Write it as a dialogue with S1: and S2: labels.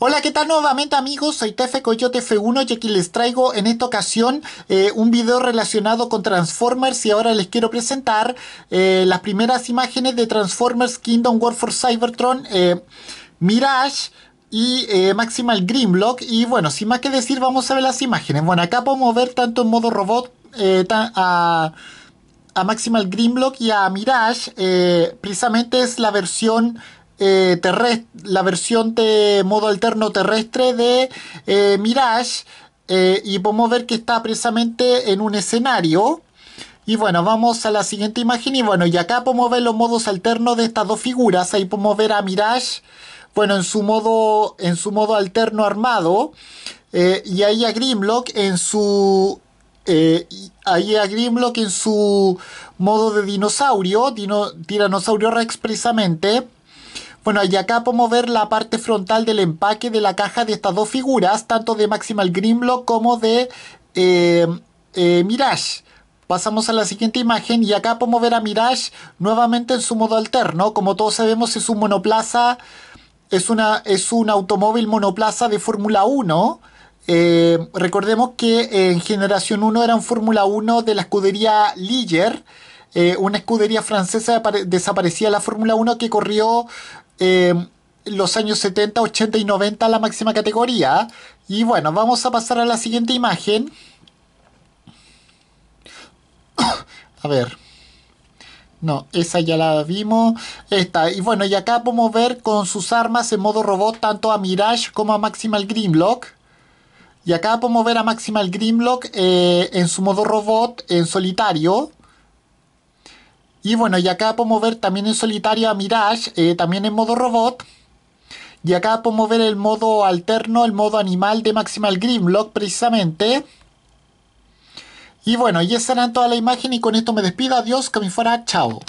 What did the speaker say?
S1: Hola, ¿qué tal nuevamente amigos? Soy Tefe Coyote F1 y aquí les traigo en esta ocasión eh, un video relacionado con Transformers y ahora les quiero presentar eh, las primeras imágenes de Transformers Kingdom War for Cybertron eh, Mirage y Maximal Grimlock y bueno, sin más que decir vamos a ver las imágenes. Bueno, acá podemos ver tanto en modo robot a Maximal Grimlock y a Mirage, precisamente es la versión eh, la versión de modo alterno terrestre de eh, Mirage eh, y podemos ver que está precisamente en un escenario. Y bueno, vamos a la siguiente imagen y bueno, y acá podemos ver los modos alternos de estas dos figuras. Ahí podemos ver a Mirage, bueno, en su modo, en su modo alterno armado. y ahí a Grimlock en su ahí a Grimlock en su modo de dinosaurio, tiranosaurio rex precisamente. Bueno, y acá podemos ver la parte frontal del empaque de la caja de estas dos figuras, tanto de Maximal Grimlock como de eh, eh, Mirage. Pasamos a la siguiente imagen y acá podemos ver a Mirage nuevamente en su modo alterno. Como todos sabemos es un monoplaza, es, una, es un automóvil monoplaza de Fórmula 1. Eh, recordemos que en generación 1 era un Fórmula 1 de la escudería Liger. una escudería francesa desaparecía la Fórmula 1 que corrió Em, los años 70, 80 y 90 la máxima categoría. Y bueno, vamos a pasar a la siguiente imagen. a ver. No, esa ya la vimos. Esta. Y bueno, y acá podemos ver con sus armas en modo robot tanto a Mirage como a Maximal Grimlock. Y acá podemos ver a Maximal Grimlock eh, en su modo robot en solitario. Y bueno, y acá podemos ver también en a Mirage, eh, también en modo robot. Y acá podemos ver el modo alterno, el modo animal de Maximal Grimlock precisamente. Y bueno, y estarán era toda la imagen y con esto me despido. Adiós, que me fuera, chao.